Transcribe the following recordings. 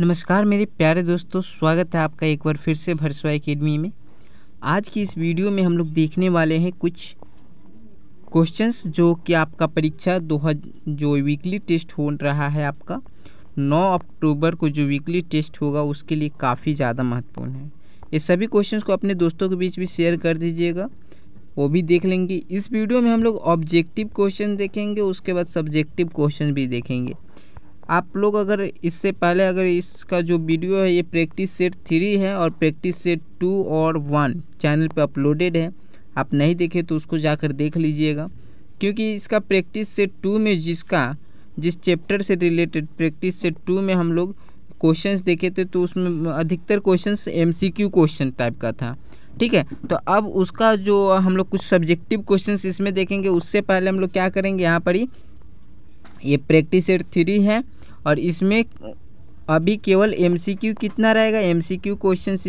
नमस्कार मेरे प्यारे दोस्तों स्वागत है आपका एक बार फिर से भरसवा एकेडमी में आज की इस वीडियो में हम लोग देखने वाले हैं कुछ क्वेश्चंस जो कि आपका परीक्षा दो जो वीकली टेस्ट हो रहा है आपका 9 अक्टूबर को जो वीकली टेस्ट होगा उसके लिए काफ़ी ज़्यादा महत्वपूर्ण है ये सभी क्वेश्चन को अपने दोस्तों के बीच भी शेयर कर दीजिएगा वो भी देख लेंगे इस वीडियो में हम लोग ऑब्जेक्टिव क्वेश्चन देखेंगे उसके बाद सब्जेक्टिव क्वेश्चन भी देखेंगे आप लोग अगर इससे पहले अगर इसका जो वीडियो है ये प्रैक्टिस सेट थ्री है और प्रैक्टिस सेट टू और वन चैनल पे अपलोडेड है आप नहीं देखे तो उसको जाकर देख लीजिएगा क्योंकि इसका प्रैक्टिस सेट टू में जिसका जिस चैप्टर से रिलेटेड प्रैक्टिस सेट टू में हम लोग क्वेश्चन देखे थे तो उसमें अधिकतर क्वेश्चन एम क्वेश्चन टाइप का था ठीक है तो अब उसका जो हम लोग कुछ सब्जेक्टिव क्वेश्चन इसमें देखेंगे उससे पहले हम लोग क्या करेंगे यहाँ पर ही ये प्रैक्टिस सेट थ्री है और इसमें अभी केवल एम कितना रहेगा एम सी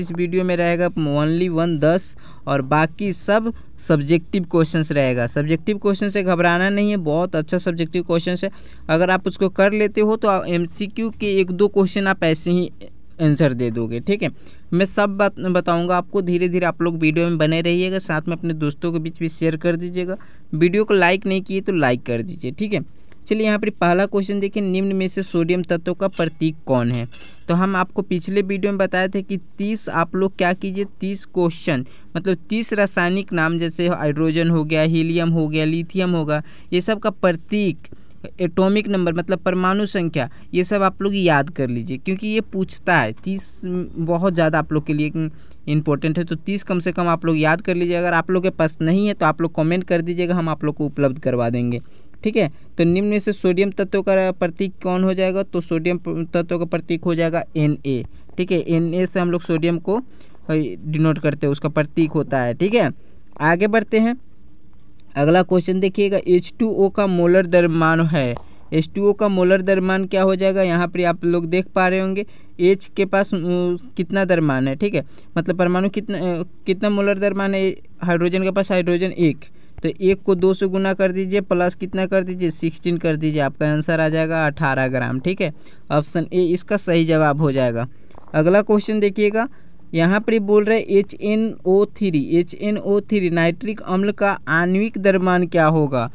इस वीडियो में रहेगा ओनली वन दस और बाकी सब सब्जेक्टिव क्वेश्चंस रहेगा सब्जेक्टिव क्वेश्चन से घबराना नहीं है बहुत अच्छा सब्जेक्टिव क्वेश्चन है अगर आप उसको कर लेते हो तो एमसीक्यू के एक दो क्वेश्चन आप ऐसे ही आंसर दे दोगे ठीक है मैं सब बात बताऊंगा आपको धीरे धीरे आप लोग वीडियो में बने रहिएगा साथ में अपने दोस्तों के बीच भी शेयर कर दीजिएगा वीडियो को लाइक नहीं किए तो लाइक कर दीजिए ठीक है चलिए यहाँ पर पहला क्वेश्चन देखिए निम्न में से सोडियम तत्व का प्रतीक कौन है तो हम आपको पिछले वीडियो में बताए थे कि तीस आप लोग क्या कीजिए तीस क्वेश्चन मतलब तीस रासायनिक नाम जैसे हाइड्रोजन हो गया हीलियम हो गया लिथियम होगा ये सब का प्रतीक एटॉमिक नंबर मतलब परमाणु संख्या ये सब आप लोग याद कर लीजिए क्योंकि ये पूछता है तीस बहुत ज़्यादा आप लोग के लिए इंपॉर्टेंट है तो तीस कम से कम आप लोग याद कर लीजिए अगर आप लोग के पास नहीं है तो आप लोग कमेंट कर दीजिएगा हम आप लोग को उपलब्ध करवा देंगे ठीक है तो निम्न में से सोडियम तत्व का प्रतीक कौन हो जाएगा तो सोडियम तत्व का प्रतीक हो जाएगा एन ए ठीक है एन ए से हम लोग सोडियम को डिनोट करते हैं उसका प्रतीक होता है ठीक है आगे बढ़ते हैं अगला क्वेश्चन देखिएगा एच टू ओ का मोलर दरमान है एच टू ओ का मोलर दरमान क्या हो जाएगा यहाँ पर आप लोग देख पा रहे होंगे एच के पास कितना दरमान है ठीक है मतलब परमाणु कितना कितना मोलर दरमान है हाइड्रोजन के पास हाइड्रोजन एक तो एक को दो से गुना कर दीजिए प्लस कितना कर दीजिए सिक्सटीन कर दीजिए आपका आंसर आ जाएगा अठारह ग्राम ठीक है ऑप्शन ए इसका सही जवाब हो जाएगा अगला क्वेश्चन देखिएगा यहाँ पर बोल रहे H N O three H N O three nitric अम्ल का आणविक दरमान क्या होगा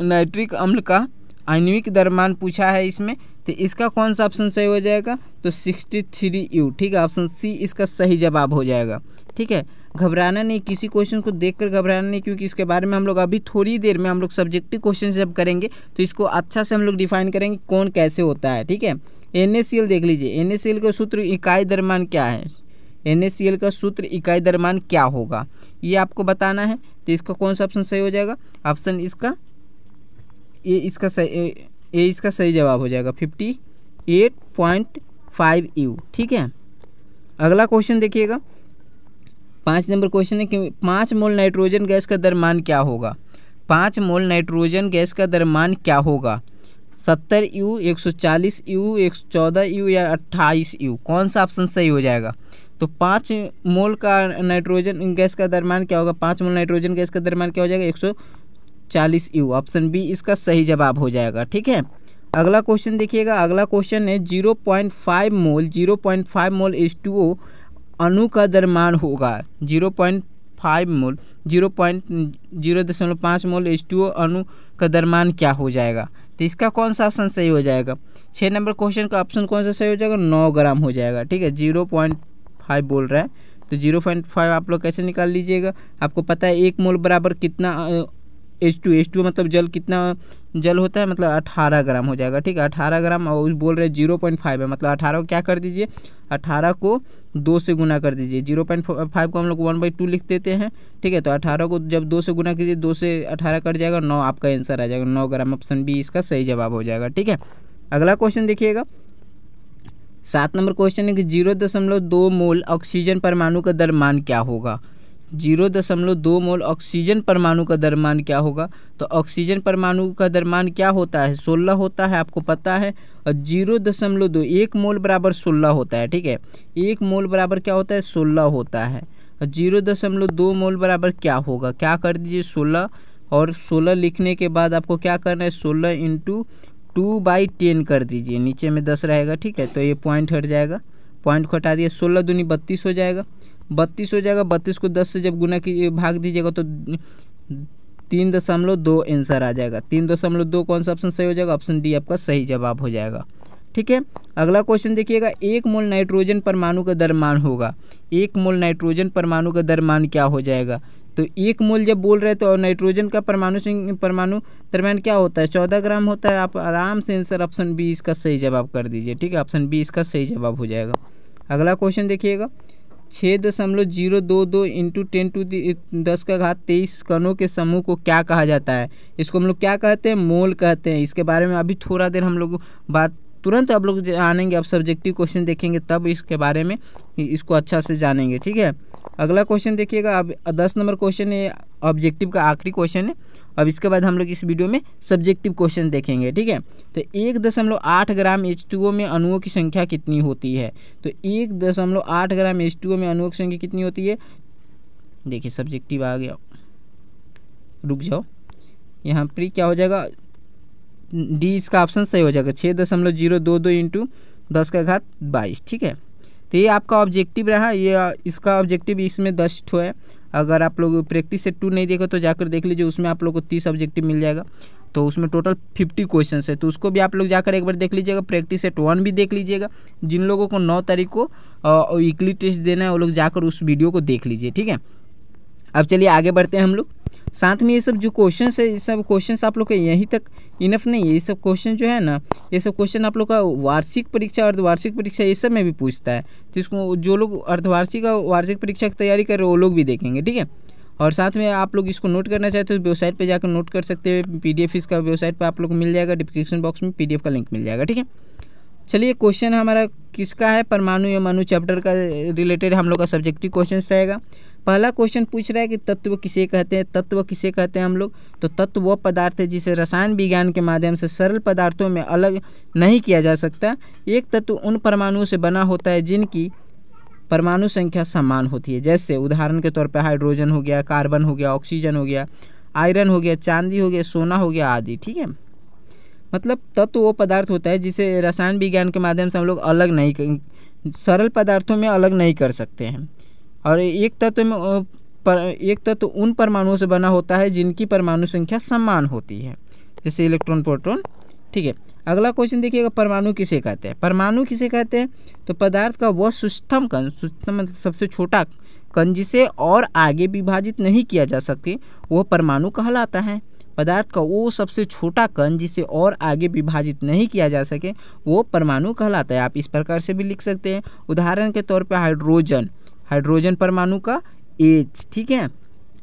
नाइट्रिक अम्ल का आणविक दरमान पूछा है इसमें तो इसका कौन सा ऑप्शन सही हो जाएगा तो सिक्सटी थ्री यू ठीक है ऑप्शन सी इसका सही जवाब हो जाएगा ठीक है घबराना नहीं किसी क्वेश्चन को देखकर घबराना नहीं क्योंकि इसके बारे में हम लोग अभी थोड़ी देर में हम लोग सब्जेक्टिव क्वेश्चन जब करेंगे तो इसको अच्छा से हम लोग डिफाइन करेंगे कौन कैसे होता है ठीक है एन देख लीजिए एन का सूत्र इकाई दरमान क्या है एन का सूत्र इकाई दरमान क्या होगा ये आपको बताना है तो इसका कौन सा ऑप्शन सही हो जाएगा ऑप्शन इसका ये इसका सही ये इसका सही जवाब हो जाएगा fifty eight point five u ठीक है अगला क्वेश्चन देखिएगा पाँच नंबर क्वेश्चन है कि पाँच मोल नाइट्रोजन गैस का दरमान क्या होगा पाँच मोल नाइट्रोजन गैस का दरमान क्या होगा सत्तर यू एक सौ चालीस यू एक सौ चौदह यू या अट्ठाईस यू कौन सा ऑप्शन सही हो जाएगा तो पाँच मोल का नाइट्रोजन गैस का दरमान क्या होगा पाँच मोल नाइट्रोजन गैस का दरमान क्या हो जाएगा एक सौ चालीस यू ऑप्शन बी इसका सही जवाब हो जाएगा ठीक है अगला क्वेश्चन देखिएगा अगला क्वेश्चन है zero point five mole zero point five mole H two O अणु का दरमान होगा zero point five mole zero point zero दशमलव पाँच मोल एच टू अणु का दरमान क्या हो जाएगा तो इसका कौन सा ऑप्शन सही हो जाएगा छः नंबर क्वेश्चन का ऑप्शन कौन सा सही हो जाएगा नौ ग्राम हो जाएगा ठीक है जीरो पॉइंट फाइव बोल रहा है तो जीरो पॉइंट फाइव आप लोग कैसे निकाल लीजिएगा आपको पता है एक मोल बराबर कितना एच टू एच टू मतलब जल कितना जल होता है मतलब अठारह ग्राम हो जाएगा ठीक है अठारह ग्राम और उस बोल रहे जीरो पॉइंट फाइव है मतलब अठारह को क्या कर दीजिए अठारह को दो से गुना कर दीजिए जीरो पॉइंट फाइव को हम लोग वन बाई टू लिख देते हैं ठीक है तो अठारह को जब दो से गुना कीजिए दो से अठारह कट जाएगा नौ आपका आंसर आ जाएगा नौ ग्राम ऑप्शन बी इसका सही जवाब हो जाएगा ठीक है अगला क्वेश्चन देखिएगा सात नंबर क्वेश्चन है कि जीरो दशमलव दो मोल ऑक्सीजन परमाणु का दर मान क्या होगा जीरो दशमलव दो मोल ऑक्सीजन परमाणु का दरमान क्या होगा तो ऑक्सीजन परमाणु का दरमान क्या होता है सोलह होता है आपको पता है और जीरो दशमलव दो एक मोल बराबर सोलह होता है ठीक है एक मोल बराबर क्या होता है सोलह होता है और जीरो दशमलव दो मोल बराबर क्या होगा क्या कर दीजिए सोलह और सोलह लिखने के बाद आपको क्या करना है सोलह इंटू टू बाई टेन कर दीजिए नीचे में दस रहेगा ठीक है तो ये पॉइंट हट जाएगा पॉइंट को हटा दिए सोलह दूनी बत्तीस हो जाएगा बत्तीस हो जाएगा बत्तीस को दस से जब गुना की भाग दीजिएगा तो तीन दशमलव दो आंसर आ जाएगा तीन दशमलव दो कौन सा ऑप्शन सही हो जाएगा ऑप्शन डी आपका सही जवाब हो जाएगा ठीक है अगला क्वेश्चन देखिएगा एक मोल नाइट्रोजन परमाणु का दरमान होगा एक मोल नाइट्रोजन परमाणु का दरमान क्या हो जाएगा तो एक मोल जब बोल रहे तो नाइट्रोजन का परमाणु परमाणु दरम्यान क्या होता है चौदह ग्राम होता है आप आराम से आंसर ऑप्शन बी इसका सही जवाब कर दीजिए ठीक है ऑप्शन बी इसका सही जवाब हो जाएगा अगला क्वेश्चन देखिएगा छः दशमलव जीरो दो दो इंटू टेन टू दस का घात तेईस कणों के समूह को क्या कहा जाता है इसको हम लोग क्या कहते हैं मोल कहते हैं इसके बारे में अभी थोड़ा देर हम लोग बात तुरंत आप लोग आनेंगे आप सब्जेक्टिव क्वेश्चन देखेंगे तब इसके बारे में इसको अच्छा से जानेंगे ठीक है अगला क्वेश्चन देखिएगा अब दस नंबर क्वेश्चन है ऑब्जेक्टिव का आखिरी क्वेश्चन है अब इसके बाद हम लोग इस वीडियो में सब्जेक्टिव क्वेश्चन देखेंगे ठीक है तो एक दशमलव आठ ग्राम एच टू ओ में अणुओं की संख्या कितनी होती है तो एक दशमलव आठ ग्राम एच टू ओ में अणुओं की संख्या कितनी होती है देखिए सब्जेक्टिव आ गया रुक जाओ यहाँ पर क्या हो जाएगा डी इसका ऑप्शन सही हो जाएगा छः दशमलव जीरो दो दो इंटू दस का घात बाईस ठीक है तो ये आपका ऑब्जेक्टिव रहा ये इसका ऑब्जेक्टिव इसमें दस ठो है अगर आप लोग प्रैक्टिस सेट टू नहीं देखो तो जाकर देख लीजिए उसमें आप लोग को तीस ऑब्जेक्टिव मिल जाएगा तो उसमें टोटल फिफ्टी क्वेश्चन है तो उसको भी आप लोग जाकर एक बार देख लीजिएगा प्रैक्टिस सेट वन भी देख लीजिएगा जिन लोगों को नौ तारीख को वीकली टेस्ट देना है वो लोग जाकर उस वीडियो को देख लीजिए ठीक है अब चलिए आगे बढ़ते हैं हम लोग साथ में ये सब जो क्वेश्चन है ये सब क्वेश्चन आप लोग के यहीं तक इनफ नहीं है ये सब क्वेश्चन जो है ना ये सब क्वेश्चन आप लोग का वार्षिक परीक्षा और वार्षिक परीक्षा ये सब में भी पूछता है तो इसको जो लोग अर्धवार्षिक और वार्षिक परीक्षा की तैयारी कर रहे हो वो लोग भी देखेंगे ठीक है और साथ में आप लोग इसको नोट करना चाहते हो तो वेबसाइट पे जाकर नोट कर सकते हैं पीडीएफ इसका वेबसाइट पे आप लोग को मिल जाएगा डिस्क्रिप्शन बॉक्स में पीडीएफ का लिंक मिल जाएगा ठीक है चलिए क्वेश्चन हमारा किसका है परमाणु या मनु चैप्टर का रिलेटेड हम लोग का सब्जेक्टिव क्वेश्चन रहेगा पहला क्वेश्चन पूछ रहा है कि तत्व किसे कहते हैं तत्व किसे कहते हैं हम लोग तो तत्व वह पदार्थ है जिसे रसायन विज्ञान के माध्यम से सरल पदार्थों में अलग नहीं किया जा सकता एक तत्व उन परमाणुओं से बना होता है जिनकी परमाणु संख्या समान होती है जैसे उदाहरण के तौर पर हाइड्रोजन हो गया कार्बन हो गया ऑक्सीजन हो गया आयरन हो गया चांदी हो गया सोना हो गया आदि ठीक है मतलब तत्व वो पदार्थ होता है जिसे रसायन विज्ञान के माध्यम से हम लोग अलग नहीं सरल पदार्थों में अलग नहीं कर सकते हैं और एक तत्व में पर एक तत्व उन परमाणुओं से बना होता है जिनकी परमाणु संख्या समान होती है जैसे इलेक्ट्रॉन प्रोटॉन ठीक है अगला क्वेश्चन देखिएगा परमाणु किसे कहते हैं परमाणु किसे कहते हैं तो पदार्थ का वह सुस्थम कण सुस्थम मतलब सबसे छोटा कण जिसे और आगे विभाजित नहीं किया जा सकती वह परमाणु कहलाता है पदार्थ का वो सबसे छोटा कण जिसे और आगे विभाजित नहीं किया जा सके वो परमाणु कहलाता है आप इस प्रकार से भी लिख सकते हैं उदाहरण के तौर पर हाइड्रोजन हाइड्रोजन परमाणु का एच ठीक है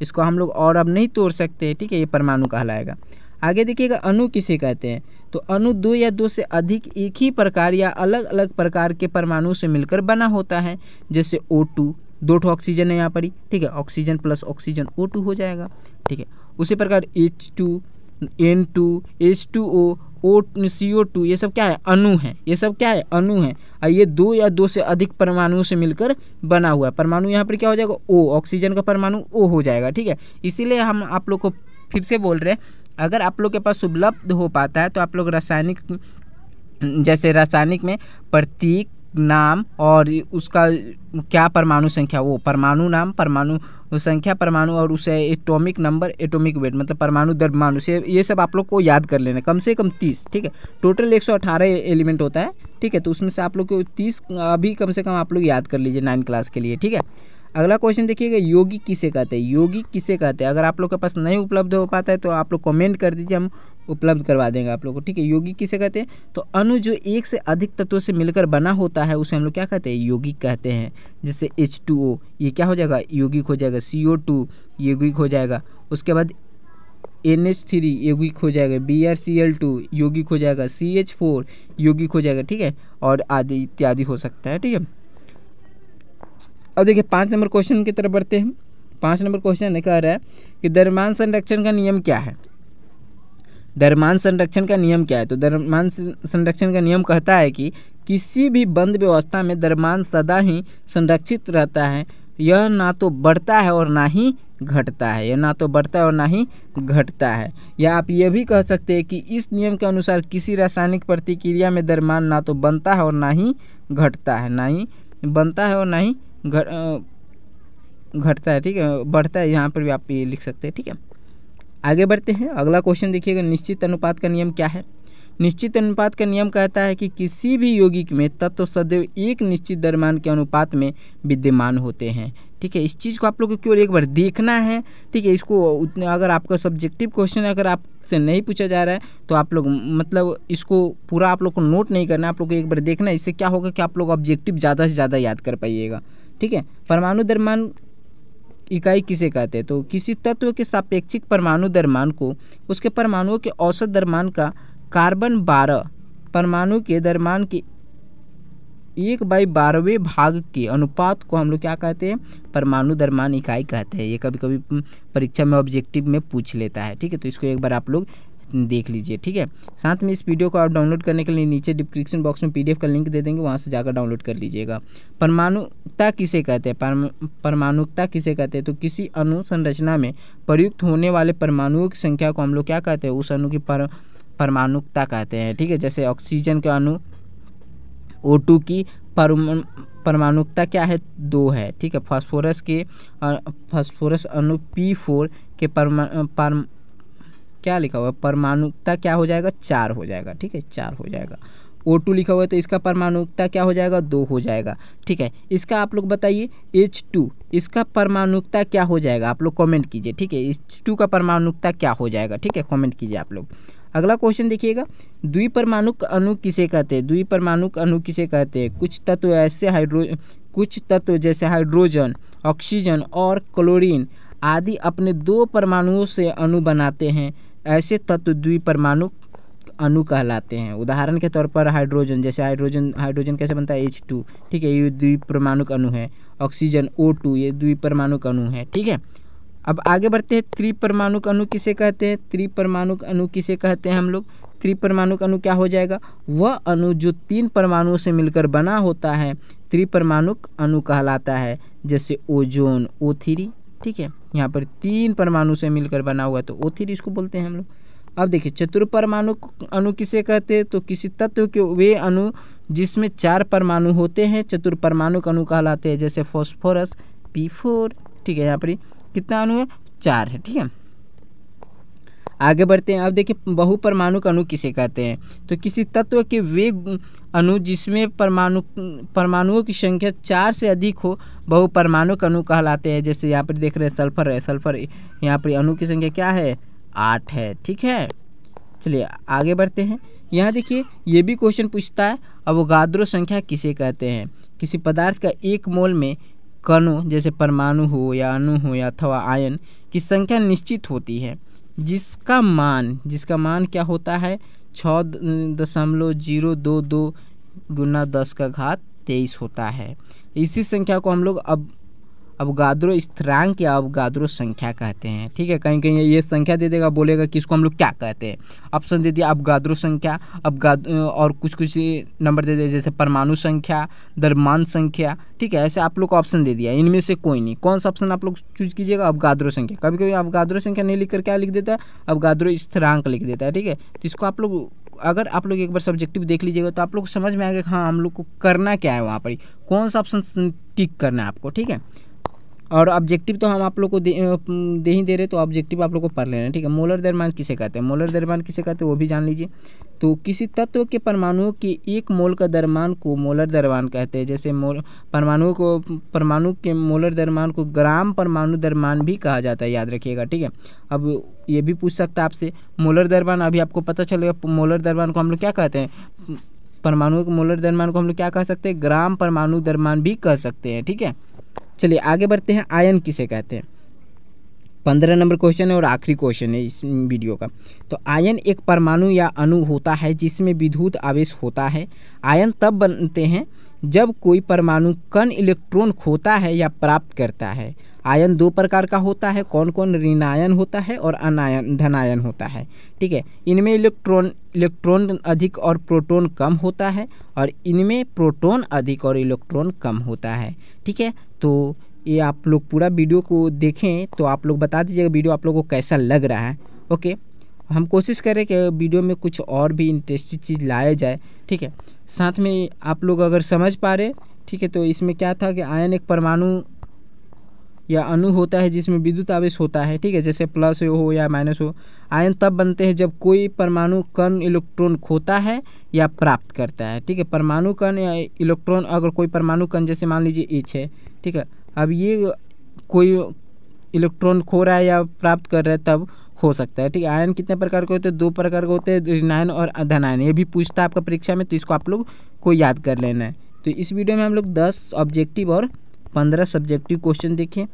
इसको हम लोग और अब नहीं तोड़ सकते ठीक है ये परमाणु कहलाएगा आगे देखिएगा अनु किसे कहते हैं तो अनु दो या दो से अधिक एक ही प्रकार या अलग अलग प्रकार के परमाणु से मिलकर बना होता है जैसे ओ टू दो ठो ऑक्सीजन है यहाँ पर ही ठीक है oxygen plus oxygen O two हो जाएगा ठीक है उसी प्रकार H two N two H two O O C O two ये सब क्या है अणु है ये सब क्या है अणु है और ये दो या दो से अधिक परमाणुओं से मिलकर बना हुआ है परमाणु यहाँ पर क्या हो जाएगा ओ ऑक्सीजन का परमाणु ओ हो जाएगा ठीक है इसीलिए हम आप लोग को फिर से बोल रहे हैं अगर आप लोग के पास उपलब्ध हो पाता है तो आप लोग रासायनिक जैसे रासायनिक में प्रतीक नाम और उसका क्या परमाणु संख्या वो परमाणु नाम परमाणु तो संख्या परमाणु और उसे एटॉमिक नंबर एटॉमिक वेट मतलब परमाणु द्रव्यमान से ये सब आप लोग को याद कर लेना कम से कम तीस ठीक है टोटल एक सौ अठारह एलिमेंट होता है ठीक है तो उसमें से आप लोग को तीस अभी कम से कम आप लोग याद कर लीजिए नाइन्थ क्लास के लिए ठीक है अगला क्वेश्चन देखिएगा योगी किसे कहते हैं योगी किसे कहते हैं अगर आप लोग के पास नहीं उपलब्ध हो पाता है तो आप लोग कमेंट कर दीजिए हम उपलब्ध करवा देंगे आप लोग को ठीक है योगी किसे कहते हैं तो अनु जो एक से अधिक तत्वों से मिलकर बना होता है उसे हम लोग क्या कहते हैं यौगिक कहते हैं जैसे एच टू ओ ये क्या हो जाएगा यौगिक हो जाएगा सी ओ टू यौगिक हो जाएगा उसके बाद एन एच थ्री यौगिक हो जाएगा B R C L two यौगिक हो जाएगा सी एच फोर यौगिक हो जाएगा ठीक है और आदि इत्यादि हो सकता है ठीक है अब देखिए पाँच नंबर क्वेश्चन की तरफ बढ़ते हैं पाँच नंबर क्वेश्चन कह रहा है कि दरमान संरक्षण का नियम क्या है दरमान संरक्षण का नियम क्या है तो दरमान संरक्षण का नियम कहता है कि किसी भी बंद व्यवस्था में दरमान सदा ही संरक्षित रहता है यह ना तो बढ़ता है और ना ही घटता है यह ना तो बढ़ता है और ना ही घटता है या आप यह भी कह सकते हैं कि इस नियम के अनुसार किसी रासायनिक प्रतिक्रिया में दरमान ना तो बनता है और ना ही घटता है ना ही बनता है और ना ही घट घटता है ठीक है बढ़ता है यहाँ पर भी आप ये लिख सकते हैं ठीक है आगे बढ़ते हैं अगला क्वेश्चन देखिएगा निश्चित अनुपात का नियम क्या है निश्चित अनुपात का नियम कहता है कि किसी भी यौगिक में तत्व सदैव एक निश्चित दरमान के अनुपात में विद्यमान होते हैं ठीक है इस चीज़ को आप लोग को केवल एक बार देखना है ठीक है इसको उतने अगर आपका सब्जेक्टिव क्वेश्चन अगर आपसे नहीं पूछा जा रहा है तो आप लोग मतलब इसको पूरा आप लोग को नोट नहीं करना आप लोग को एक बार देखना है इससे क्या होगा कि आप लोग ऑब्जेक्टिव ज़्यादा से ज़्यादा याद कर पाइएगा ठीक है परमाणु द्रव्यमान इकाई किसे कहते हैं तो किसी तत्व के सापेक्षिक परमाणु द्रव्यमान को उसके परमाणुओं के औसत द्रव्यमान का कार्बन बारह परमाणु के द्रव्यमान के एक बाई बारहवें भाग के अनुपात को हम लोग क्या कहते हैं परमाणु द्रव्यमान इकाई कहते हैं ये कभी कभी हम्म, परीक्षा में ऑब्जेक्टिव में पूछ लेता है ठीक है तो इसको एक बार आप लोग देख लीजिए ठीक है साथ में इस वीडियो को आप डाउनलोड करने के लिए नीचे डिस्क्रिप्शन बॉक्स में पीडीएफ का लिंक दे देंगे वहाँ से जाकर डाउनलोड कर लीजिएगा परमाणुता किसे कहते हैं परमाणुता किसे कहते हैं तो किसी अणु संरचना में प्रयुक्त होने वाले परमाणुओं की संख्या को हम लोग क्या कहते हैं उस अणु की परमाणुता परमाणुकता कहते हैं ठीक है जैसे ऑक्सीजन के अणु ओ की परमाणुकता क्या है दो है ठीक है फास्फोरस के फास्फोरस अणु पी फोर के परमा क्या लिखा हुआ है परमाणुता क्या हो जाएगा चार हो जाएगा ठीक है चार हो जाएगा ओ टू लिखा हुआ है तो इसका परमाणुकता क्या हो जाएगा दो हो जाएगा ठीक है इसका आप लोग बताइए एच टू इसका परमाणुकता क्या हो जाएगा आप लोग कमेंट कीजिए ठीक है एच टू का परमाणुकता क्या हो जाएगा ठीक है कमेंट कीजिए आप लोग अगला क्वेश्चन देखिएगा द्वि परमाणु अणु किसे कहते हैं द्वि परमाणु अणु किसे कहते हैं कुछ तत्व ऐसे हाइड्रो कुछ तत्व जैसे हाइड्रोजन ऑक्सीजन और क्लोरीन आदि अपने दो परमाणुओं से अणु बनाते हैं ऐसे तत्व द्वि परमाणु अणु कहलाते हैं उदाहरण के तौर पर हाइड्रोजन जैसे हाइड्रोजन हाइड्रोजन कैसे बनता है एच टू ठीक है ये द्वि परमाणु अणु है ऑक्सीजन ओ टू ये परमाणु अणु है ठीक है अब आगे बढ़ते हैं त्रिपरमाणुक अणु किसे कहते हैं त्रिपरमाणुक अणु किसे कहते हैं हम लोग त्रिपरमाणुक अणु क्या हो जाएगा वह अणु जो तीन परमाणुओं से मिलकर बना होता है त्रिपरमाणुक अणु कहलाता है जैसे ओजोन ओ थ्री ठीक है यहाँ पर तीन परमाणु से मिलकर बना हुआ तो ओ इसको बोलते हैं हम लोग अब देखिए चतुर परमाणु अणु किसे कहते हैं तो किसी तत्व के वे अणु जिसमें चार परमाणु होते हैं चतुर परमाणु अणु कहलाते हैं जैसे फॉस्फोरस पी फोर ठीक है यहाँ पर कितना अणु है चार है ठीक है आगे बढ़ते हैं अब देखिए का अणु किसे कहते हैं तो किसी तत्व के वे अणु जिसमें परमाणु परमाणुओं की संख्या चार से अधिक हो का अणु कहलाते हैं जैसे यहाँ पर देख रहे हैं सल्फर है सल्फर यहाँ पर अणु की संख्या क्या है आठ है ठीक है चलिए आगे बढ़ते हैं यहाँ देखिए ये भी क्वेश्चन पूछता है गाद्रो संख्या किसे कहते हैं किसी पदार्थ का एक मोल में कणों जैसे परमाणु हो या अणु हो या अथवा आयन की संख्या निश्चित होती है जिसका मान जिसका मान क्या होता है छः दशमलव जीरो दो दो गुना दस का घात तेईस होता है इसी संख्या को हम लोग अब अवगाद्रो स्थिरांक या अवगाद्रो संख्या कहते हैं ठीक है कहीं कहीं ये संख्या दे देगा बोलेगा कि इसको हम लोग क्या कहते हैं ऑप्शन दे दिया अवगाद्रो संख्या अवगा और कुछ कुछ नंबर दे दिया जैसे परमाणु संख्या दरमान संख्या ठीक है ऐसे आप लोग को ऑप्शन दे दिया इनमें से कोई नहीं कौन सा ऑप्शन आप लोग चूज कीजिएगा अवगाद्रो संख्या कभी कभी अवगाद्रो संख्या नहीं लिख कर क्या लिख देता है अवगाद्रो स्थिरांक लिख देता है ठीक है तो इसको आप लोग अगर आप लोग एक बार सब्जेक्टिव देख लीजिएगा तो आप लोग समझ में आएगा कि हाँ हम लोग को करना क्या है वहाँ पर कौन सा ऑप्शन टिक करना है आपको ठीक है और ऑब्जेक्टिव तो हम आप लोग को दे, ही दे रहे तो ऑब्जेक्टिव आप लोग को पढ़ लेना हैं ठीक है मोलर दरमान किसे कहते हैं मोलर दरमान किसे कहते हैं वो भी जान लीजिए तो किसी तत्व के परमाणुओं के एक मोल का दरमान को मोलर दरमान कहते हैं जैसे मोल परमाणुओं को परमाणु के मोलर दरमान को ग्राम परमाणु दरमान भी कहा जाता है याद रखिएगा ठीक है अब ये भी पूछ सकता है आपसे मोलर दरमान अभी आपको पता चलेगा मोलर दरमान को हम लोग क्या कहते हैं परमाणु मोलर दरमान को हम लोग क्या कह सकते हैं ग्राम परमाणु दरमान भी कह सकते हैं ठीक है चलिए आगे बढ़ते हैं आयन किसे कहते हैं पंद्रह नंबर क्वेश्चन है और आखिरी क्वेश्चन है इस वीडियो का तो आयन एक परमाणु या अणु होता है जिसमें विद्युत आवेश होता है आयन तब बनते हैं जब कोई परमाणु कण इलेक्ट्रॉन खोता है या प्राप्त करता है आयन दो प्रकार का होता है कौन कौन ऋणायन होता है और अनायन धनायन होता है ठीक है इनमें इलेक्ट्रॉन इलेक्ट्रॉन अधिक और प्रोटॉन कम होता है और इनमें प्रोटॉन अधिक और इलेक्ट्रॉन कम होता है ठीक है तो ये आप लोग पूरा वीडियो को देखें तो आप लोग बता दीजिएगा वीडियो आप लोग को कैसा लग रहा है ओके हम कोशिश करें कि वीडियो में कुछ और भी इंटरेस्टिंग चीज़ लाया जाए ठीक है साथ में आप लोग अगर समझ पा रहे ठीक है तो इसमें क्या था कि आयन एक परमाणु या अणु होता है जिसमें विद्युत आवेश होता है ठीक है जैसे प्लस हो या माइनस हो आयन तब बनते हैं जब कोई परमाणु कण इलेक्ट्रॉन खोता है या प्राप्त करता है ठीक है परमाणु कण या इलेक्ट्रॉन अगर कोई परमाणु कण जैसे मान लीजिए एच है ठीक है अब ये कोई इलेक्ट्रॉन खो रहा है या प्राप्त कर रहा है तब हो सकता है ठीक है आयन कितने प्रकार के होते हैं दो प्रकार के होते हैं ऋणायन और अधनायन ये भी पूछता है आपका परीक्षा में तो इसको आप लोग को याद कर लेना है तो इस वीडियो में हम लोग दस ऑब्जेक्टिव और पंद्रह सब्जेक्टिव क्वेश्चन देखें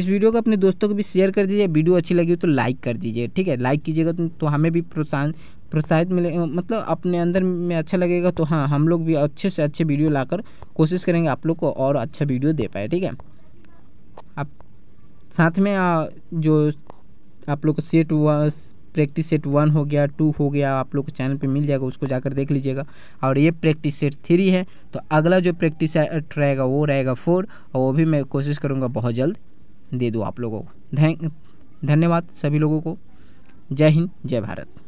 इस वीडियो को अपने दोस्तों को भी शेयर कर दीजिए वीडियो अच्छी लगी तो लाइक कर दीजिए ठीक है लाइक कीजिएगा तो-, तो, हमें भी प्रोत्साहन प्रोत्साहित मिलेगा मतलब अपने अंदर में अच्छा लगेगा तो हाँ हम लोग भी अच्छे से अच्छे वीडियो लाकर कोशिश करेंगे आप लोग को और अच्छा वीडियो दे पाए ठीक है आप साथ में आ, जो आप लोग को सेट हुआ प्रैक्टिस सेट वन हो गया टू हो गया आप लोग को चैनल पे मिल जाएगा उसको जाकर देख लीजिएगा और ये प्रैक्टिस सेट थ्री है तो अगला जो प्रैक्टिस सेट रहेगा वो रहेगा फोर और वो भी मैं कोशिश करूँगा बहुत जल्द दे दूँ आप लोगों को धन्यवाद सभी लोगों को जय हिंद जय भारत